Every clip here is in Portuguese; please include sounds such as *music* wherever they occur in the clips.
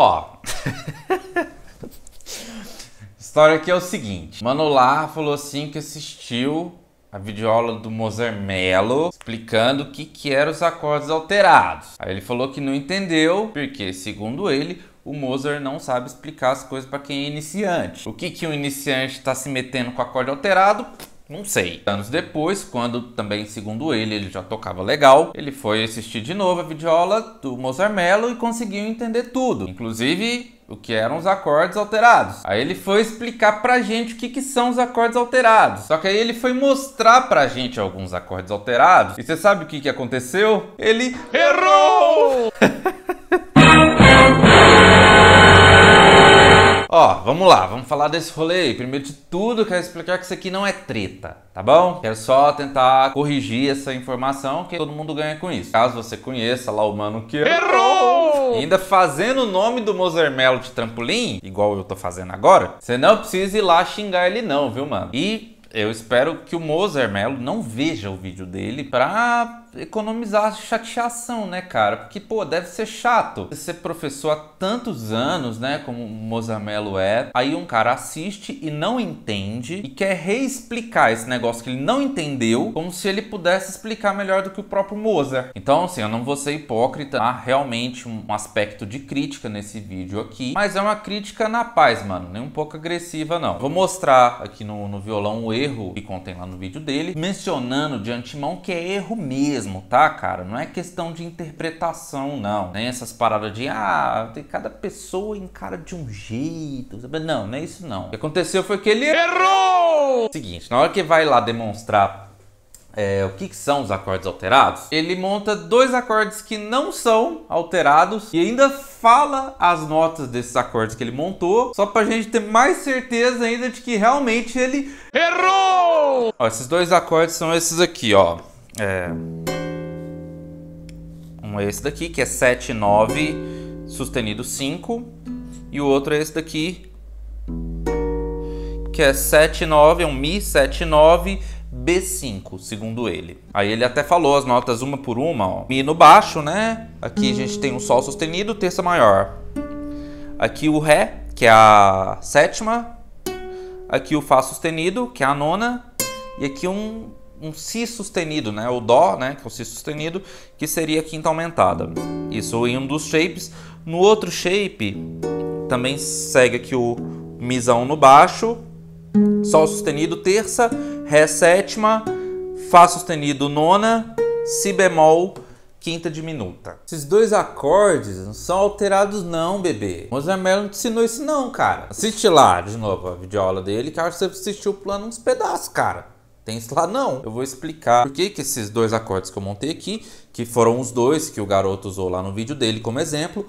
Ó. *laughs* História aqui é o seguinte. Manolá falou assim que assistiu a videoaula do Mozart Mello explicando o que, que eram os acordes alterados. Aí ele falou que não entendeu, porque, segundo ele, o Mozart não sabe explicar as coisas para quem é iniciante. O que, que um iniciante está se metendo com acorde alterado? Não sei. Anos depois, quando também, segundo ele, ele já tocava legal, ele foi assistir de novo a videoaula do Mozart Mello e conseguiu entender tudo. Inclusive, o que eram os acordes alterados. Aí ele foi explicar pra gente o que, que são os acordes alterados. Só que aí ele foi mostrar pra gente alguns acordes alterados. E você sabe o que, que aconteceu? Ele errou! *laughs* Ó, vamos lá, vamos falar desse rolê aí. Primeiro de tudo, quero explicar que isso aqui não é treta, tá bom? Quero só tentar corrigir essa informação que todo mundo ganha com isso. Caso você conheça lá o mano que errou, ainda fazendo o nome do Melo de trampolim, igual eu tô fazendo agora, você não precisa ir lá xingar ele não, viu, mano? E eu espero que o Melo não veja o vídeo dele pra economizar a chateação, né, cara? Porque, pô, deve ser chato ser professor há tantos anos, né, como o Mozamelo é. Aí um cara assiste e não entende e quer reexplicar esse negócio que ele não entendeu, como se ele pudesse explicar melhor do que o próprio Mozart. Então, assim, eu não vou ser hipócrita. Há realmente um aspecto de crítica nesse vídeo aqui, mas é uma crítica na paz, mano, nem um pouco agressiva, não. Vou mostrar aqui no, no violão o erro que contém lá no vídeo dele, mencionando de antemão que é erro mesmo mesmo, tá, cara? Não é questão de interpretação, não. Nem essas paradas de, ah, cada pessoa encara de um jeito. Sabe? Não, não é isso, não. O que aconteceu foi que ele errou! Seguinte, na hora que vai lá demonstrar é, o que, que, são os acordes alterados, ele monta dois acordes que não são alterados e ainda fala as notas desses acordes que ele montou, só pra gente ter mais certeza ainda de que realmente ele errou! Ó, esses dois acordes são esses aqui, ó. É, um é esse daqui, que é 7, 9, sustenido 5. E o outro é esse daqui, que é 7, 9, é um Mi 7, 9, B5, segundo ele. Aí ele até falou as notas uma por uma, ó. Mi no baixo, né? Aqui a gente tem um Sol sustenido, terça maior. Aqui o Ré, que é a sétima. Aqui o Fá sustenido, que é a nona. E aqui um um Si sustenido, né? O Dó, né? Que é o Si sustenido, que seria a quinta aumentada. Isso em um dos shapes. No outro shape, também segue aqui o Misão no baixo, Sol sustenido terça, Ré sétima, Fá sustenido nona, Si bemol quinta diminuta. Esses dois acordes não são alterados não, bebê. Mozart Mello não te ensinou isso não, cara. Assiste lá de novo a videoaula dele, que acho que você assistiu plano uns pedaços, cara tenso lá. Não, eu vou explicar por que, que esses dois acordes que eu montei aqui, que foram os dois que o garoto usou lá no vídeo dele como exemplo,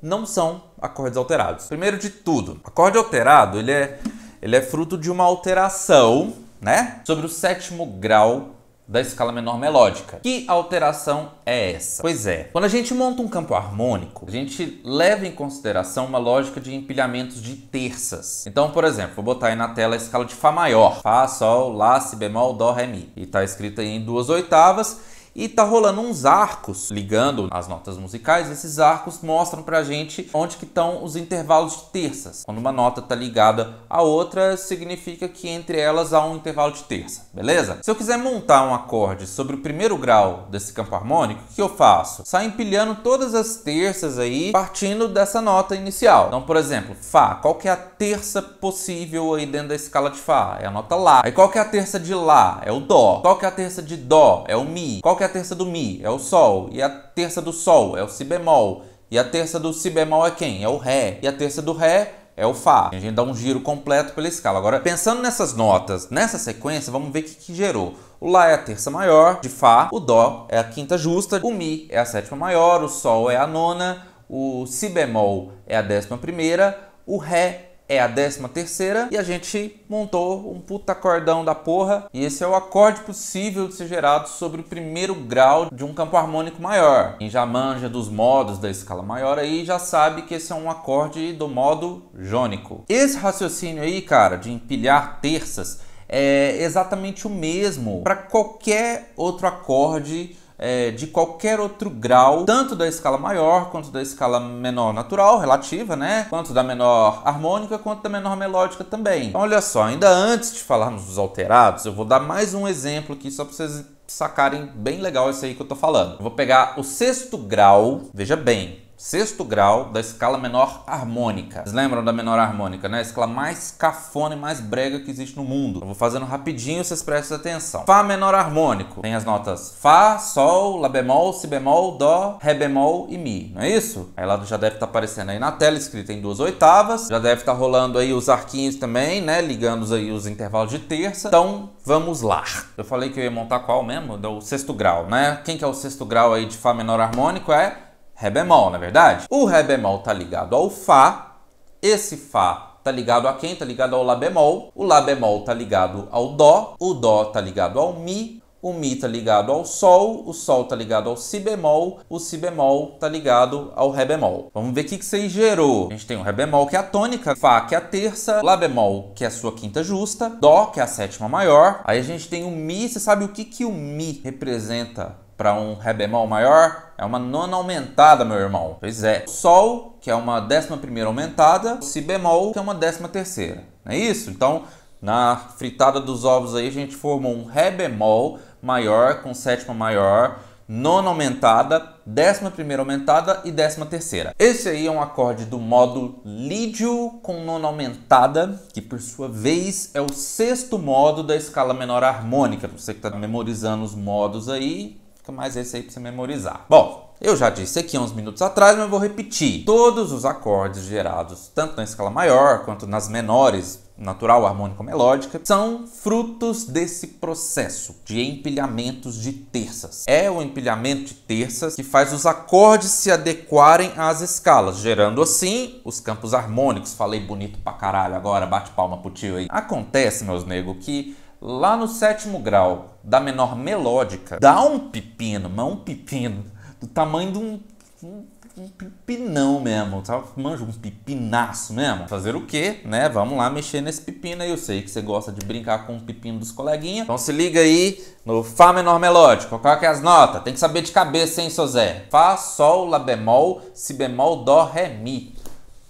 não são acordes alterados. Primeiro de tudo, acorde alterado ele é, ele é fruto de uma alteração né, sobre o sétimo grau da escala menor melódica. Que alteração é essa? Pois é, quando a gente monta um campo harmônico, a gente leva em consideração uma lógica de empilhamentos de terças. Então, por exemplo, vou botar aí na tela a escala de Fá maior, Fá, Sol, Lá, Si bemol, Dó, Ré, Mi. E está escrita em duas oitavas e tá rolando uns arcos ligando as notas musicais. Esses arcos mostram pra gente onde que estão os intervalos de terças. Quando uma nota tá ligada à outra, significa que entre elas há um intervalo de terça, beleza? Se eu quiser montar um acorde sobre o primeiro grau desse campo harmônico, o que eu faço? Saio empilhando todas as terças aí, partindo dessa nota inicial. Então, por exemplo, Fá. Qual que é a terça possível aí dentro da escala de Fá? É a nota Lá. Aí qual que é a terça de Lá? É o Dó. Qual que é a terça de Dó? É o Mi. Qual é que é a terça do Mi? É o Sol. E a terça do Sol é o Si bemol. E a terça do Si bemol é quem? É o Ré. E a terça do Ré é o Fá. A gente dá um giro completo pela escala. Agora, pensando nessas notas, nessa sequência, vamos ver o que, que gerou. O Lá é a terça maior de Fá, o Dó é a quinta justa, o Mi é a sétima maior, o Sol é a nona, o Si bemol é a décima primeira, o Ré é a 13 terceira e a gente montou um puta cordão da porra e esse é o acorde possível de ser gerado sobre o primeiro grau de um campo harmônico maior. Quem já manja dos modos da escala maior aí já sabe que esse é um acorde do modo jônico. Esse raciocínio aí, cara, de empilhar terças é exatamente o mesmo para qualquer outro acorde é, de qualquer outro grau, tanto da escala maior quanto da escala menor natural, relativa, né? Quanto da menor harmônica, quanto da menor melódica também. Então, olha só, ainda antes de falarmos dos alterados, eu vou dar mais um exemplo aqui só para vocês sacarem bem legal isso aí que eu tô falando. Eu vou pegar o sexto grau, veja bem, sexto grau da escala menor harmônica. Vocês lembram da menor harmônica, né? A escala mais cafona e mais brega que existe no mundo. Eu vou fazendo rapidinho, vocês prestem atenção. Fá menor harmônico. Tem as notas Fá, Sol, Lá bemol, Si bemol, Dó, Ré bemol e Mi, não é isso? Aí lá já deve estar tá aparecendo aí na tela, escrito em duas oitavas. Já deve estar tá rolando aí os arquinhos também, né? Ligando aí os intervalos de terça. Então, vamos lá. Eu falei que eu ia montar qual mesmo? O sexto grau, né? Quem que é o sexto grau aí de Fá menor harmônico? É Ré bemol, na é verdade? O Ré bemol está ligado ao Fá, esse Fá está ligado a quem? Está ligado ao Lá bemol, o Lá bemol está ligado ao Dó, o Dó está ligado ao Mi, o Mi está ligado ao Sol, o Sol está ligado ao Si bemol, o Si bemol está ligado ao Ré bemol. Vamos ver o que, que isso aí gerou. A gente tem o Ré bemol, que é a tônica, Fá, que é a terça, Lá bemol, que é a sua quinta justa, Dó, que é a sétima maior. Aí a gente tem o Mi, você sabe o que, que o Mi representa para um Ré bemol maior é uma nona aumentada, meu irmão. Pois é. Sol, que é uma décima primeira aumentada, Si bemol, que é uma décima terceira. Não é isso? Então, na fritada dos ovos aí, a gente forma um Ré bemol maior com sétima maior, nona aumentada, décima primeira aumentada e décima terceira. Esse aí é um acorde do modo lídio com nona aumentada, que por sua vez é o sexto modo da escala menor harmônica. Você que está memorizando os modos aí, Fica mais esse aí para você memorizar. Bom, eu já disse aqui uns minutos atrás, mas vou repetir. Todos os acordes gerados, tanto na escala maior quanto nas menores, natural, harmônica, melódica, são frutos desse processo de empilhamentos de terças. É o empilhamento de terças que faz os acordes se adequarem às escalas, gerando assim os campos harmônicos. Falei bonito pra caralho agora, bate palma pro tio aí. Acontece, meus nego, que lá no sétimo grau da menor melódica, dá um pepino, mas um pepino do tamanho de um, um, um pepinão mesmo, sabe? Manja um pepinaço mesmo. Fazer o quê, né? Vamos lá mexer nesse pepino aí. Eu sei que você gosta de brincar com o pepino dos coleguinhas. Então se liga aí no Fá menor melódico. Qual que é as notas? Tem que saber de cabeça, hein, Sozé? Fá, Sol, Lá bemol, Si bemol, Dó, Ré, Mi.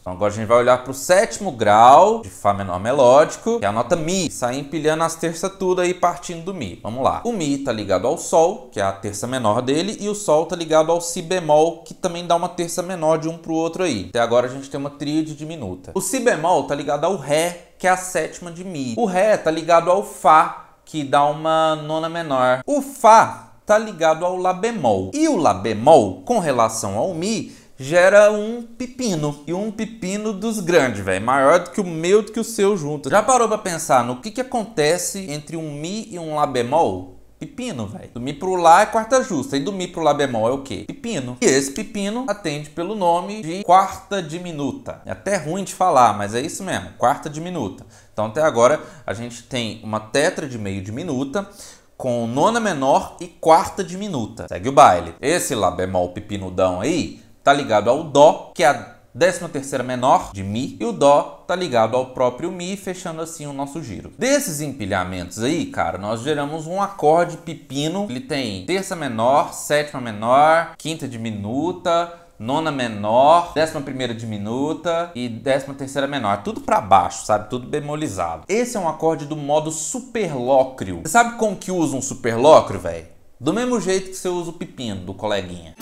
Então agora a gente vai olhar para o sétimo grau de Fá menor melódico, que é a nota Mi. Sair empilhando as terças tudo aí partindo do Mi. Vamos lá. O Mi tá ligado ao Sol, que é a terça menor dele, e o Sol tá ligado ao Si bemol, que também dá uma terça menor de um para o outro aí. Até agora a gente tem uma tríade diminuta. O Si bemol tá ligado ao Ré, que é a sétima de Mi. O Ré tá ligado ao Fá, que dá uma nona menor. O Fá tá ligado ao Lá bemol. E o Lá bemol, com relação ao Mi, gera um pepino. E um pepino dos grandes, velho. Maior do que o meu, do que o seu junto. Já parou pra pensar no que, que acontece entre um Mi e um Lá bemol? Pepino, velho. Do Mi pro Lá é quarta justa. E do Mi pro Lá bemol é o quê? Pepino. E esse pepino atende pelo nome de quarta diminuta. É até ruim de falar, mas é isso mesmo. Quarta diminuta. Então até agora a gente tem uma tetra de meio diminuta com nona menor e quarta diminuta. Segue o baile. Esse Lá bemol pepinudão aí está ligado ao Dó, que é a décima terceira menor de Mi, e o Dó está ligado ao próprio Mi, fechando assim o nosso giro. Desses empilhamentos aí, cara, nós geramos um acorde pepino. Ele tem terça menor, sétima menor, quinta diminuta, nona menor, décima primeira diminuta e décima terceira menor. É tudo para baixo, sabe? Tudo bemolizado. Esse é um acorde do modo superlócrio. Você sabe como que usa um superlócrio, velho? Do mesmo jeito que você usa o pepino do coleguinha.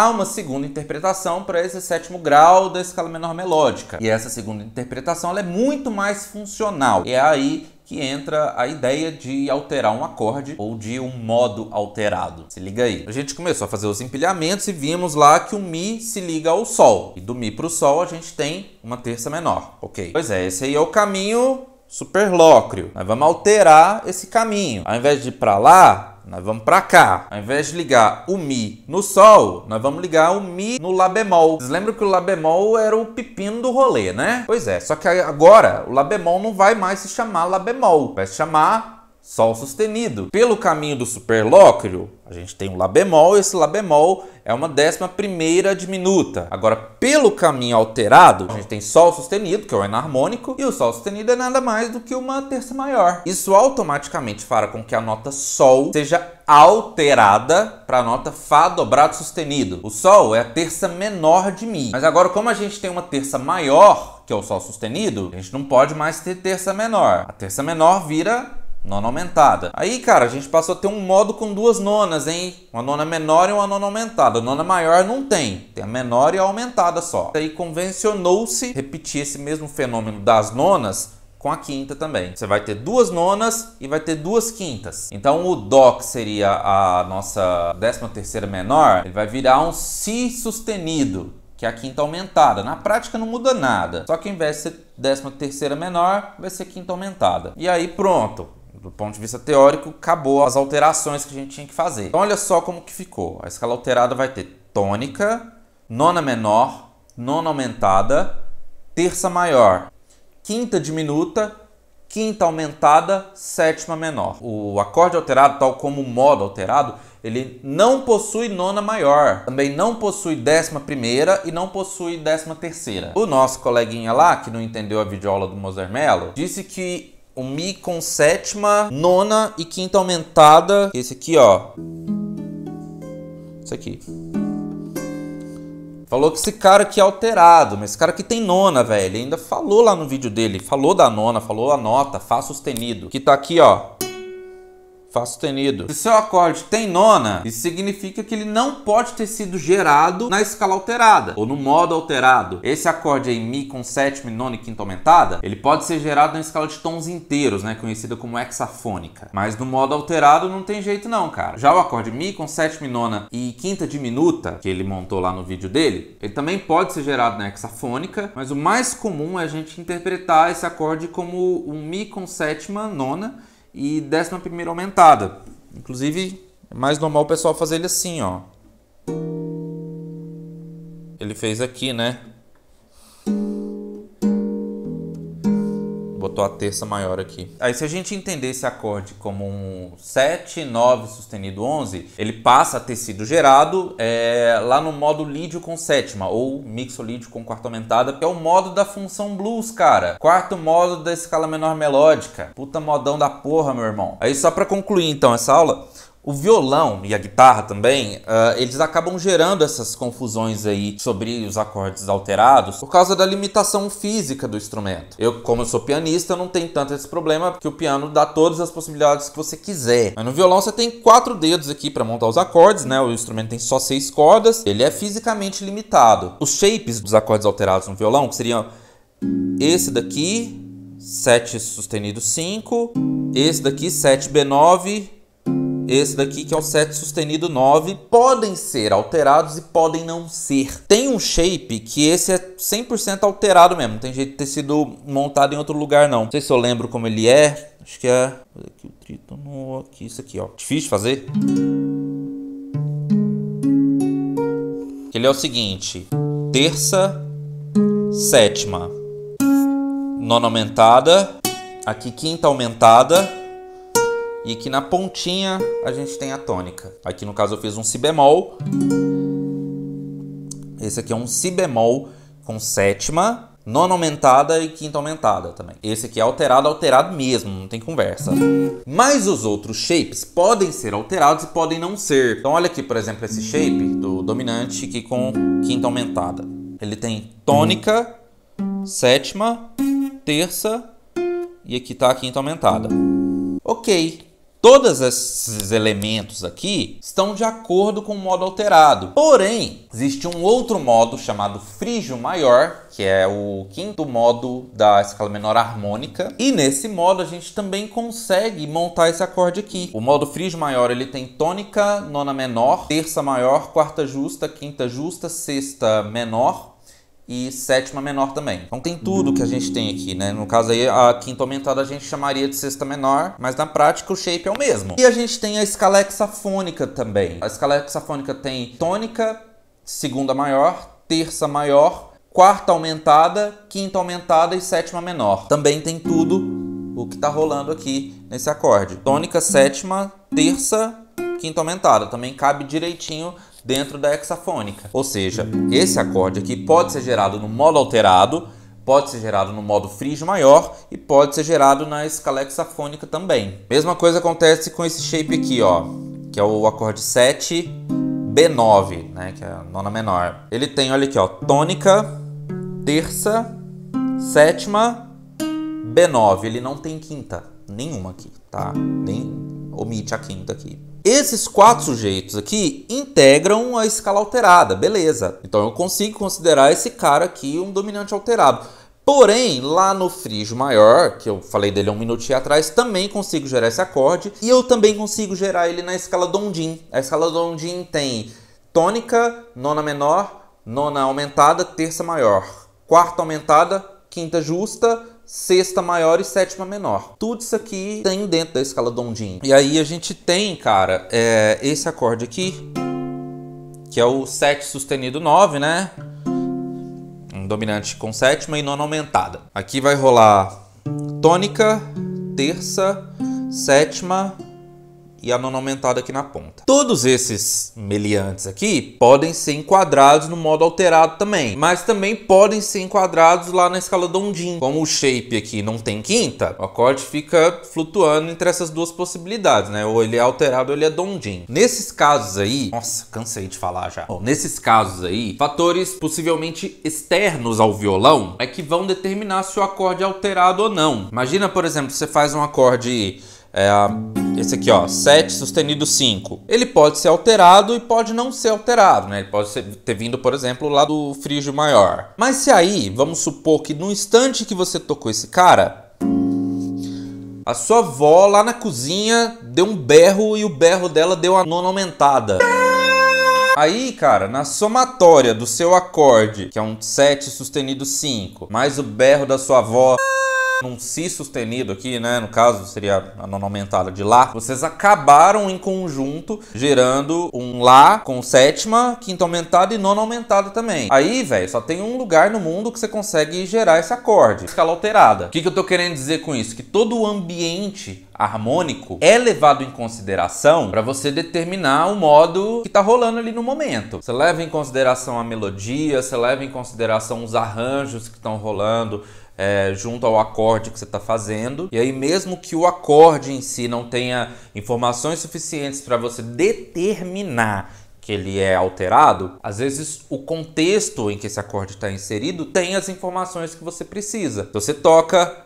Há uma segunda interpretação para esse sétimo grau da escala menor melódica. E essa segunda interpretação é muito mais funcional. É aí que entra a ideia de alterar um acorde ou de um modo alterado. Se liga aí. A gente começou a fazer os empilhamentos e vimos lá que o Mi se liga ao Sol. E do Mi para o Sol a gente tem uma terça menor. Ok. Pois é, esse aí é o caminho superlócreo. Nós vamos alterar esse caminho. Ao invés de ir para lá, nós vamos para cá. Ao invés de ligar o Mi no Sol, nós vamos ligar o Mi no Lá bemol. Vocês lembram que o Lá bemol era o pepino do rolê, né? Pois é, só que agora o Lá bemol não vai mais se chamar Lá bemol, vai se chamar Sol sustenido. Pelo caminho do superlóquio, a gente tem um Lá bemol, esse Lá bemol é uma décima primeira diminuta. Agora, pelo caminho alterado, a gente tem Sol sustenido, que é o enarmônico, e o Sol sustenido é nada mais do que uma terça maior. Isso automaticamente fará com que a nota Sol seja alterada para a nota Fá dobrado sustenido. O Sol é a terça menor de Mi. Mas agora, como a gente tem uma terça maior, que é o Sol sustenido, a gente não pode mais ter terça menor. A terça menor vira nona aumentada. Aí, cara, a gente passou a ter um modo com duas nonas, hein? Uma nona menor e uma nona aumentada. A nona maior não tem, tem a menor e a aumentada só. Aí convencionou-se repetir esse mesmo fenômeno das nonas com a quinta também. Você vai ter duas nonas e vai ter duas quintas. Então o dó, que seria a nossa décima terceira menor, ele vai virar um si sustenido, que é a quinta aumentada. Na prática não muda nada, só que ao invés de ser décima terceira menor, vai ser quinta aumentada. E aí pronto, do ponto de vista teórico, acabou as alterações que a gente tinha que fazer. Então, olha só como que ficou. A escala alterada vai ter tônica, nona menor, nona aumentada, terça maior, quinta diminuta, quinta aumentada, sétima menor. O acorde alterado, tal como o modo alterado, ele não possui nona maior, também não possui décima primeira e não possui décima terceira. O nosso coleguinha lá, que não entendeu a videoaula do Mozart Mello, disse que o Mi com sétima, nona e quinta aumentada. Esse aqui, ó. Isso aqui. Falou que esse cara aqui é alterado, mas esse cara aqui tem nona, velho. Ele ainda falou lá no vídeo dele. Falou da nona, falou a nota, Fá sustenido. Que tá aqui, ó. Fá sustenido. Se seu acorde tem nona, isso significa que ele não pode ter sido gerado na escala alterada ou no modo alterado. Esse acorde em Mi com sétima, nona e quinta aumentada, ele pode ser gerado na escala de tons inteiros, né? Conhecida como hexafônica. Mas no modo alterado não tem jeito, não, cara. Já o acorde Mi com sétima, nona e quinta diminuta, que ele montou lá no vídeo dele, ele também pode ser gerado na hexafônica, mas o mais comum é a gente interpretar esse acorde como um Mi com sétima, nona e 11 primeira aumentada. Inclusive, é mais normal o pessoal fazer ele assim, ó. Ele fez aqui, né? botou a terça maior aqui. Aí se a gente entender esse acorde como um 7, 9 sustenido 11, ele passa a ter sido gerado é, lá no modo lídio com sétima, ou mixolídio com quarta aumentada, que é o modo da função blues, cara. Quarto modo da escala menor melódica. Puta modão da porra, meu irmão. Aí só para concluir então essa aula, o violão e a guitarra também, uh, eles acabam gerando essas confusões aí sobre os acordes alterados por causa da limitação física do instrumento. Eu, como eu sou pianista, não tenho tanto esse problema, porque o piano dá todas as possibilidades que você quiser. Mas no violão você tem quatro dedos aqui para montar os acordes, né? O instrumento tem só seis cordas, ele é fisicamente limitado. Os shapes dos acordes alterados no violão, que seriam esse daqui, 7 sustenido 5, esse daqui 7 B9, esse daqui que é o 7 sustenido 9, podem ser alterados e podem não ser. Tem um shape que esse é 100% alterado mesmo, não tem jeito de ter sido montado em outro lugar não. Não sei se eu lembro como ele é, acho que é... Aqui o tritono aqui isso aqui, ó. Difícil de fazer. Ele é o seguinte, terça, sétima, nona aumentada, aqui quinta aumentada, e aqui na pontinha a gente tem a tônica. Aqui no caso eu fiz um si bemol. Esse aqui é um si bemol com sétima, nona aumentada e quinta aumentada também. Esse aqui é alterado, alterado mesmo, não tem conversa. Mas os outros shapes podem ser alterados e podem não ser. Então olha aqui, por exemplo, esse shape do dominante aqui com quinta aumentada. Ele tem tônica, sétima, terça e aqui tá a quinta aumentada. Ok, Todos esses elementos aqui estão de acordo com o modo alterado. Porém, existe um outro modo chamado frígio maior, que é o quinto modo da escala menor harmônica. E nesse modo a gente também consegue montar esse acorde aqui. O modo frígio maior ele tem tônica, nona menor, terça maior, quarta justa, quinta justa, sexta menor, e sétima menor também. Então tem tudo que a gente tem aqui, né? No caso aí, a quinta aumentada a gente chamaria de sexta menor, mas na prática o shape é o mesmo. E a gente tem a escala hexafônica também. A escala hexafônica tem tônica, segunda maior, terça maior, quarta aumentada, quinta aumentada e sétima menor. Também tem tudo o que tá rolando aqui nesse acorde. Tônica, sétima, terça, quinta aumentada. Também cabe direitinho dentro da hexafônica. Ou seja, esse acorde aqui pode ser gerado no modo alterado, pode ser gerado no modo fris maior e pode ser gerado na escala hexafônica também. Mesma coisa acontece com esse shape aqui, ó, que é o acorde 7 B9, né, que é a nona menor. Ele tem, olha aqui, ó, tônica, terça, sétima, B9. Ele não tem quinta nenhuma aqui, tá? Nem omite a quinta aqui. Esses quatro sujeitos aqui integram a escala alterada, beleza. Então eu consigo considerar esse cara aqui um dominante alterado. Porém, lá no frígio maior, que eu falei dele um minutinho atrás, também consigo gerar esse acorde. E eu também consigo gerar ele na escala Dondin. A escala Dondin tem tônica, nona menor, nona aumentada, terça maior. Quarta aumentada, quinta justa, sexta maior e sétima menor. Tudo isso aqui tem dentro da escala ondinho. E aí a gente tem, cara, é, esse acorde aqui, que é o 7 sustenido 9, né? Um dominante com sétima e nona aumentada. Aqui vai rolar tônica, terça, sétima, e a nona aumentada aqui na ponta. Todos esses meliantes aqui podem ser enquadrados no modo alterado também, mas também podem ser enquadrados lá na escala Dondin. Como o shape aqui não tem quinta, o acorde fica flutuando entre essas duas possibilidades, né? Ou ele é alterado ou ele é Dondin. Nesses casos aí, nossa, cansei de falar já. Bom, nesses casos aí, fatores possivelmente externos ao violão é que vão determinar se o acorde é alterado ou não. Imagina, por exemplo, você faz um acorde é, esse aqui, ó, 7 sustenido 5. Ele pode ser alterado e pode não ser alterado, né? Ele pode ser, ter vindo, por exemplo, lá do frígio maior. Mas se aí, vamos supor que no instante que você tocou esse cara, a sua avó lá na cozinha deu um berro e o berro dela deu a nona aumentada. Aí, cara, na somatória do seu acorde, que é um 7 sustenido 5, mais o berro da sua avó num si sustenido aqui, né? No caso, seria a nona aumentada de lá. Vocês acabaram em conjunto gerando um lá com sétima, quinta aumentada e nona aumentada também. Aí, velho, só tem um lugar no mundo que você consegue gerar esse acorde. Escala alterada. O que, que eu tô querendo dizer com isso? Que todo o ambiente harmônico é levado em consideração para você determinar o modo que tá rolando ali no momento. Você leva em consideração a melodia, você leva em consideração os arranjos que estão rolando, é, junto ao acorde que você está fazendo. E aí, mesmo que o acorde em si não tenha informações suficientes para você determinar que ele é alterado, às vezes o contexto em que esse acorde está inserido tem as informações que você precisa. Então, você toca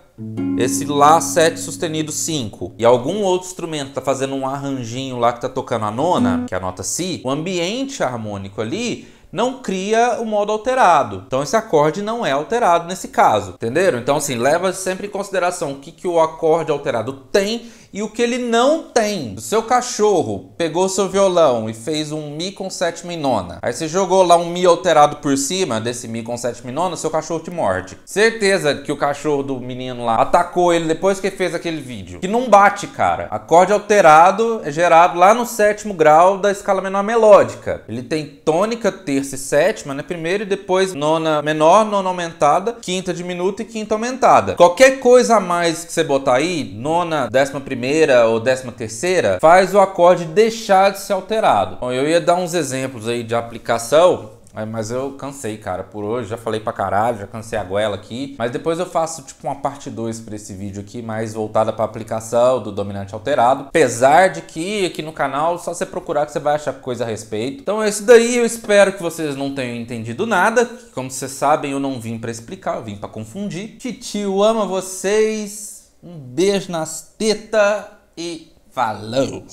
esse Lá 7 sustenido 5 e algum outro instrumento está fazendo um arranjinho lá que está tocando a nona, que é a nota Si, o ambiente harmônico ali não cria o modo alterado. Então esse acorde não é alterado nesse caso, entenderam? Então assim, leva sempre em consideração o que, que o acorde alterado tem e o que ele não tem. O seu cachorro pegou seu violão e fez um Mi com sétima e nona. Aí você jogou lá um Mi alterado por cima desse Mi com sétima e nona, seu cachorro te morde. Certeza que o cachorro do menino lá atacou ele depois que fez aquele vídeo. Que não bate, cara. Acorde alterado é gerado lá no sétimo grau da escala menor melódica. Ele tem tônica, terça e sétima, né? Primeiro e depois nona menor, nona aumentada, quinta diminuta e quinta aumentada. Qualquer coisa a mais que você botar aí, nona, décima primeira, primeira ou décima terceira, faz o acorde deixar de ser alterado. Bom, eu ia dar uns exemplos aí de aplicação, é, mas eu cansei, cara, por hoje. Já falei pra caralho, já cansei a goela aqui. Mas depois eu faço, tipo, uma parte 2 pra esse vídeo aqui, mais voltada pra aplicação do dominante alterado. Apesar de que aqui no canal, só você procurar que você vai achar coisa a respeito. Então é isso daí. Eu espero que vocês não tenham entendido nada. Como vocês sabem, eu não vim pra explicar, eu vim pra confundir. Titio ama vocês. Um beijo nas tetas e falou!